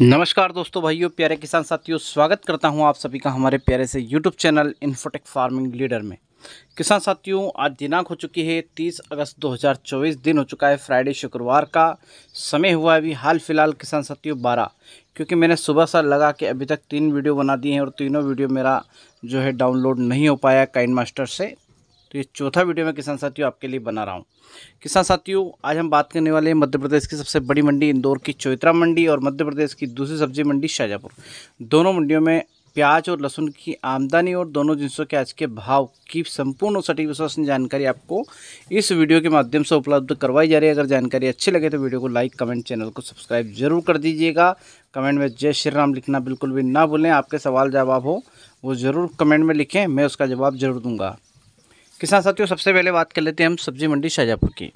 नमस्कार दोस्तों भाइयों प्यारे किसान साथियों स्वागत करता हूं आप सभी का हमारे प्यारे से YouTube channel Infotech Farming Leader में किसान साथियों आज दिनांक हो चुकी है 30 अगस्त 2024 दिन हो चुका है फ्राइडे शुक्रवार का समय हुआ है अभी हाल फिलहाल किसान साथियों 12 क्योंकि मैंने सुबह से लगा के अभी तक तीन वीडियो बना दिए हैं और तीनों वीडियो मेरा जो है डाउनलोड नहीं हो पाया काइन मास्टर से तो ये चौथा वीडियो मैं किसान साथियों आपके लिए बना रहा हूँ किसान साथियों आज हम बात करने वाले हैं मध्य प्रदेश की सबसे बड़ी मंडी इंदौर की चौथरा मंडी और मध्य प्रदेश की दूसरी सब्जी मंडी शाहजहाँपुर दोनों मंडियों में प्याज और लहसुन की आमदनी और दोनों जिनसों के आज के भाव की संपूर्ण और सटीक विश्वसनीय जानकारी आपको इस वीडियो के माध्यम से उपलब्ध करवाई जा रही है अगर जानकारी अच्छी लगे तो वीडियो को लाइक कमेंट चैनल को सब्सक्राइब जरूर कर दीजिएगा कमेंट में जय श्री राम लिखना बिल्कुल भी ना भूलें आपके सवाल जवाब हो वो ज़रूर कमेंट में लिखें मैं उसका जवाब जरूर दूंगा किसान साथियों सबसे पहले बात कर लेते हैं हम सब्जी मंडी शाहजहाँपुर की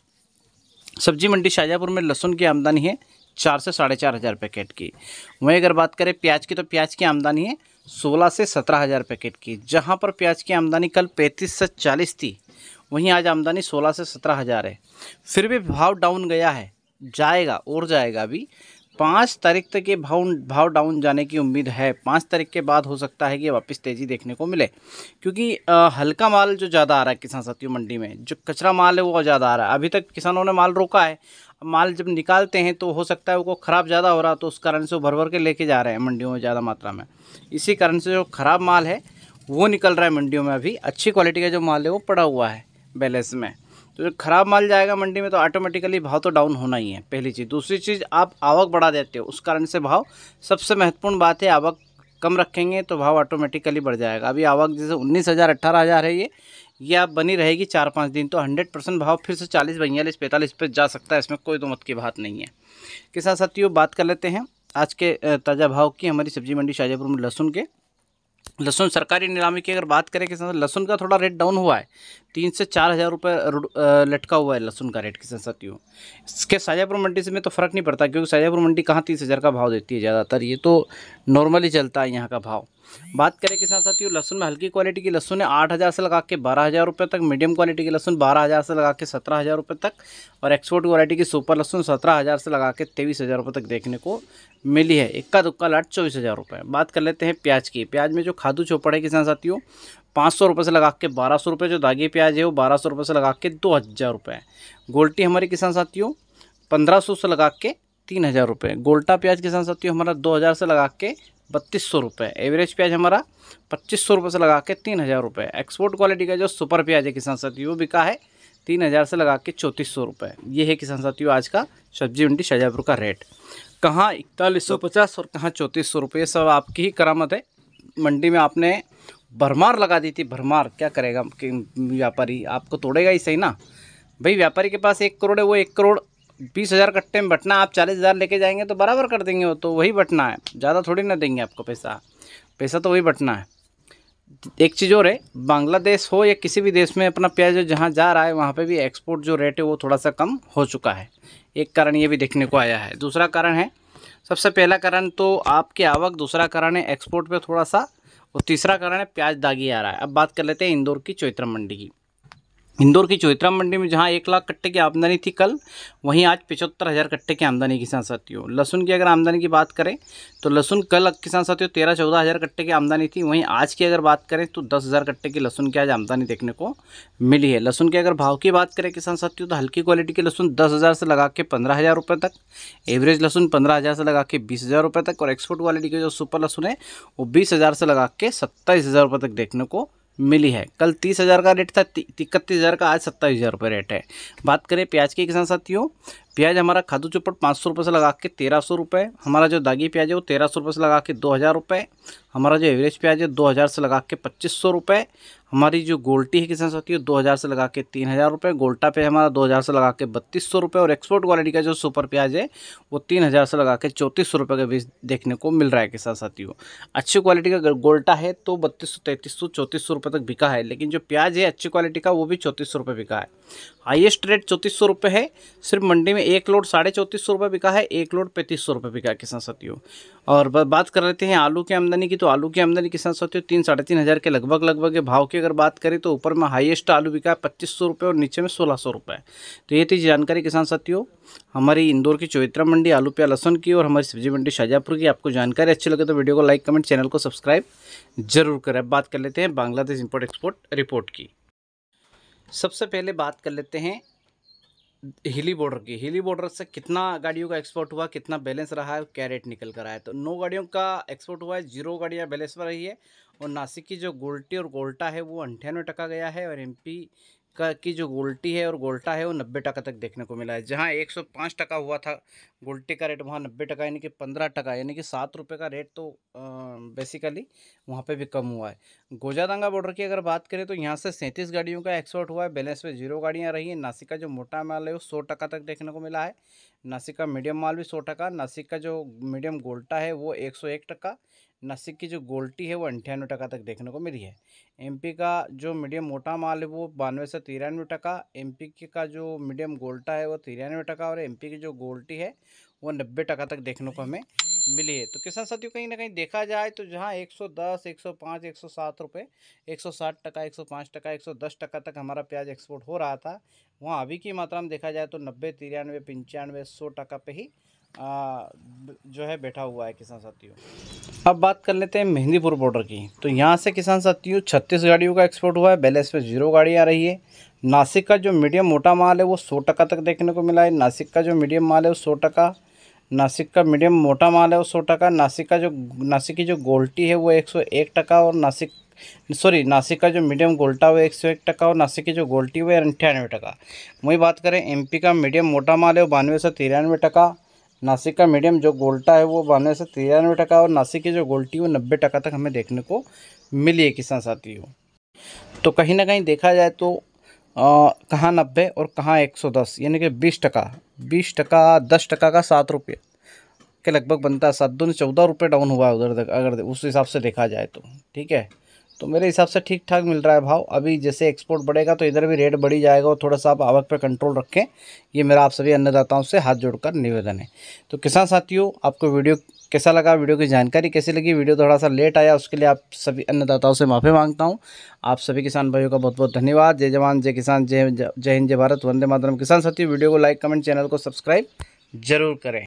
सब्जी मंडी शाहजहाँपुर में लहसुन की आमदनी है चार से साढ़े चार हज़ार पैकेट की वहीं अगर बात करें प्याज की तो प्याज की आमदनी है सोलह से सत्रह हज़ार पैकेट की जहां पर प्याज की आमदनी कल पैंतीस से चालीस थी वहीं आज आमदनी सोलह से सत्रह हज़ार है फिर भी भाव डाउन गया है जाएगा और जाएगा अभी पाँच तारीख तक ये भाव भाव डाउन जाने की उम्मीद है पाँच तारीख के बाद हो सकता है कि वापस तेज़ी देखने को मिले क्योंकि आ, हल्का माल जो ज़्यादा आ रहा है किसान साथियों मंडी में जो कचरा माल है वो ज़्यादा आ रहा है अभी तक किसानों ने माल रोका है माल जब निकालते हैं तो हो सकता है वो ख़राब ज़्यादा हो रहा तो उस कारण से वो भर भर के लेके जा रहे हैं मंडियों में ज़्यादा मात्रा में इसी कारण से जो ख़राब माल है वो निकल रहा है मंडियों में अभी अच्छी क्वालिटी का जो माल है वो पड़ा हुआ है बैलेंस में तो जब ख़राब माल जाएगा मंडी में तो ऑटोमेटिकली भाव तो डाउन होना ही है पहली चीज़ दूसरी चीज़ आप आवक बढ़ा देते हो उस कारण से भाव सबसे महत्वपूर्ण बात है आवक कम रखेंगे तो भाव ऑटोमेटिकली बढ़ जाएगा अभी आवक जैसे उन्नीस हज़ार अट्ठारह हज़ार है ये ये आप बनी रहेगी चार पाँच दिन तो हंड्रेड परसेंट भाव फिर से चालीस बयालीस पैंतालीस पे जा सकता है इसमें कोई दो तो मत की बात नहीं है किसान साथियों बात कर लेते हैं आज के ताज़ा भाव की हमारी सब्जी मंडी शाहजहापुर में लहसुन के लहसुन सरकारी नीलामी की अगर बात करें किसान लहसुन का थोड़ा रेट डाउन हुआ है तीन से चार हज़ार रुपये लटका हुआ है लहसुन का रेट किसान साथियों इसके शाजापुर मंडी से में तो फ़र्क नहीं पड़ता क्योंकि शाजापुर मंडी कहाँ तीस हज़ार का भाव देती है ज़्यादातर ये तो नॉर्मली चलता है यहाँ का भाव बात करें किसान साथियों लहसुन में हल्की क्वालिटी की लहसुन है आठ हज़ार से लगा के बारह हज़ार रुपये तक मीडियम क्वालिटी की लहसुन बारह हज़ार से लगा के सत्रह हज़ार रुपये तक और एक्सपोर्ट क्वालिटी की सुपर लहसुन सत्रह हज़ार से लगा के तेईस हज़ार रुपये तक देखने को मिली है इक्का दुक्का लाट चौबीस हज़ार रुपये बात कर लेते हैं प्याज की प्याज में जो खादू चौपड़ है किसान साथियों पाँच सौ रुपये से लगा के बारह सौ रुपये जो दागी प्याज है वो बारह सौ रुपये से लगा के दो हज़ार रुपये गोल्टी हमारे किसान साथियों पंद्रह सौ से लगा के तीन हज़ार रुपये गोल्टा प्याज किसान साथियों हमारा दो हज़ार से लगा के बत्तीस सौ रुपये एवरेज प्याज हमारा पच्चीस सौ रुपये से लगा के तीन हज़ार रुपये एक्सपोर्ट क्वालिटी का जो सुपर प्याज है किसान साथियों वो बिका है तीन हज़ार से लगा के चौंतीस सौ रुपये ये है किसान साथियों आज का सब्जी मंडी शाहजहाँपुर का रेट कहाँ इकतालीस सौ पचास और कहाँ चौंतीस सौ रुपये सब आपकी ही करामत है मंडी में आपने भरमार लगा दी थी भरमार क्या करेगा कि व्यापारी आपको तोड़ेगा ही सही ना भाई व्यापारी के पास एक करोड़ है वो एक करोड़ बीस हज़ार कट्टे में बटना आप चालीस हज़ार लेके जाएंगे तो बराबर कर देंगे वो तो वही बटना है ज़्यादा थोड़ी ना देंगे आपको पैसा पैसा तो वही बटना है एक चीज़ और है बांग्लादेश हो या किसी भी देश में अपना प्याज जो जहाँ जा रहा है वहाँ पर भी एक्सपोर्ट जो रेट है वो थोड़ा सा कम हो चुका है एक कारण ये भी देखने को आया है दूसरा कारण है सबसे पहला कारण तो आपकी आवक दूसरा कारण है एक्सपोर्ट पर थोड़ा सा और तीसरा कारण है प्याज दागी आ रहा है अब बात कर लेते हैं इंदौर की चौत्र मंडी की इंदौर की चौitra मंडी में जहां एक लाख कट्टे की आमदनी थी कल वहीं आज पिछहत्तर हज़ार कट्टे की आमदनी किसान साथियों लहसुन की अगर आमदनी की बात करें तो लहसुन कल किसान साथियों तेरह चौदह हज़ार कट्टे की आमदनी थी वहीं आज की अगर बात करें तो दस हज़ार कट्टे की लहसुन की आज आमदनी देखने को मिली है लहसुन के अगर भाव की बात करें किसान साथियों तो हल्की क्वालिटी के लहसुन दस हज़ार से लगा के पंद्रह हज़ार रुपये तक एवरेज लहसुन पंद्रह हज़ार से लगा के बीस हज़ार रुपये तक और एक्सपोर्ट क्वालिटी के जो सुपर लहसुन है वो बीस हज़ार से लगा के सत्ताईस हज़ार रुपये तक देखने को मिली है कल तीस हज़ार का रेट था इकतीस हज़ार का आज सत्ताईस हज़ार रुपये रेट है बात करें प्याज की किसान साथियों प्याज हमारा खादू चौपट पाँच सौ रुपये से लगा के तेरह सौ रुपये हमारा जो दागी प्याज है वो तेरह सौ रुपये से लगा के दो हज़ार रुपये हमारा जो एवरेज प्याज है दो हज़ार से लगा के पच्चीस सौ रुपये हमारी जो गोल्टी है किसान साथी है दो हज़ार से लगा के तीन हज़ार रुपये गोल्टा प्याज हमारा दो हज़ार से लगा के बत्तीस सौ रुपये और एक्सपोर्ट क्वालिटी का जो सुपर प्याज है वो तीन हज़ार से लगा के चौंतीस सौ रुपये के बीच देखने को मिल रहा है किसान साथियों अच्छी क्वालिटी का गोल्टा है तो बत्तीस सौ तैंतीस सौ चौंतीस सौ रुपये तक बिका है लेकिन जो प्याज है अच्छी क्वालिटी का वो भी चौंतीस सौ रुपये बिका है हाइएस्ट रेट चौंतीस सौ रुपये है सिर्फ मंडी में में एक लोड साढ़े चौंतीस सौ रुपये बिका है एक लोड पैंतीस सौ रुपये बिका किसान साथियों और बात कर लेते हैं आलू की आमदनी की तो आलू की आमदनी किसान साथियों तीन साढ़े तीन हज़ार के लगभग लगभग भाव की अगर बात करें तो ऊपर में हाइएस्ट आलू बिका है पच्चीस सौ रुपये और नीचे में सोलह सौ रुपये तो ये थी जानकारी किसान साथियों हमारी इंदौर की चौitra मंडी आलू प्या लहसन की और हमारी सब्जी मंडी शाजापुर की आपको जानकारी अच्छी लगे तो वीडियो को लाइक कमेंट चैनल को सब्सक्राइब जरूर करें बात कर लेते हैं बांग्लादेश इम्पोर्ट एक्सपोर्ट रिपोर्ट की सबसे पहले बात कर लेते हैं हिली बॉर्डर की हिली बॉर्डर से कितना गाड़ियों का एक्सपोर्ट हुआ कितना बैलेंस रहा है क्या रेट निकल कर आया तो नौ गाड़ियों का एक्सपोर्ट हुआ है जीरो गाड़ियाँ बैलेंस पर रही है और नासिक की जो गोल्टी और गोल्टा है वो अंठानवे टका गया है और एमपी का की जो गोल्टी है और गोल्टा है वो नब्बे टका तक देखने को मिला है जहाँ एक सौ पाँच टका हुआ था गोल्टी का रेट वहाँ नब्बे टका यानी कि पंद्रह टका यानी कि सात रुपये का रेट तो बेसिकली वहाँ पे भी कम हुआ है गोजादांगा बॉर्डर की अगर बात करें तो यहाँ से सैंतीस गाड़ियों का एक्सपोर्ट हुआ है बैलेंस में जीरो गाड़ियाँ रही हैं नासिक का जो मोटा माल है वो सौ टका तक देखने को मिला है नासिक का मीडियम माल भी सौ टका नासिक का जो मीडियम गोल्टा है वो एक सौ एक टका नासिक की जो गोल्टी है वो अंठानवे टका तक देखने को मिली है एमपी का जो मीडियम मोटा माल है वो बानवे से तिरानवे टका एम का जो मीडियम गोल्टा है वो तिरानवे टका और एमपी की जो गोल्टी है वो नब्बे टका तक देखने को हमें मिली है तो किसान साथियों कहीं ना कहीं देखा जाए तो जहाँ 110, 105, 107 सौ साठ टका 105 टका 110 टका तक हमारा प्याज एक्सपोर्ट हो रहा था वहाँ अभी की मात्रा में देखा जाए तो नब्बे तिरानवे पंचानवे सौ टका पे ही जो है बैठा हुआ है किसान साथियों अब बात कर लेते हैं मेहंदीपुर बॉर्डर की तो यहाँ से किसान साथियों छत्तीस गाड़ियों का एक्सपोर्ट हुआ है बैलेंस पे जीरो गाड़ी आ रही है नासिक का जो मीडियम मोटा माल है वो सौ टका तक देखने को मिला है नासिक का जो मीडियम माल है वो सौ टका नासिक का मीडियम मोटा माल है वो सौ टका नासिक का जो नासिक की जो गोल्टी है वो एक सौ एक टका और नासिक सॉरी नासिक का जो मीडियम गोल्टा हुआ एक सौ एक टका और नासिक की जो गोल्टी हुआ है अंठानवे टका वहीं बात करें एमपी का मीडियम मोटा माल है वो बानवे सौ तिरानवे टका नासिक का मीडियम जो गोल्टा है वो बानवे से तिरानवे टका और नासिक की जो गोल्टी है वो नब्बे टका तक हमें देखने को मिली है किसान साथियों तो कहीं ना कहीं देखा जाए तो कहाँ नब्बे और कहाँ एक सौ दस यानी कि बीस टका बीस टका दस टका का सात रुपये के लगभग बनता है सात दो चौदह रुपये डाउन हुआ है उधर तक अगर उस हिसाब से देखा जाए तो ठीक है तो मेरे हिसाब से ठीक ठाक मिल रहा है भाव अभी जैसे एक्सपोर्ट बढ़ेगा तो इधर भी रेट बढ़ी जाएगा और थोड़ा सा आप आवक पर कंट्रोल रखें ये मेरा आप सभी अन्नदाताओं से हाथ जोड़कर निवेदन है तो किसान साथियों आपको वीडियो कैसा लगा वीडियो की जानकारी कैसी लगी वीडियो थोड़ा सा लेट आया उसके लिए आप सभी अन्नदाताओं से माफ़ी मांगता हूँ आप सभी किसान भाइयों का बहुत बहुत धन्यवाद जय जवान जय किसान जय जय हिंद जय भारत वंदे मातरम किसान साथियों वीडियो को लाइक कमेंट चैनल को सब्सक्राइब जरूर करें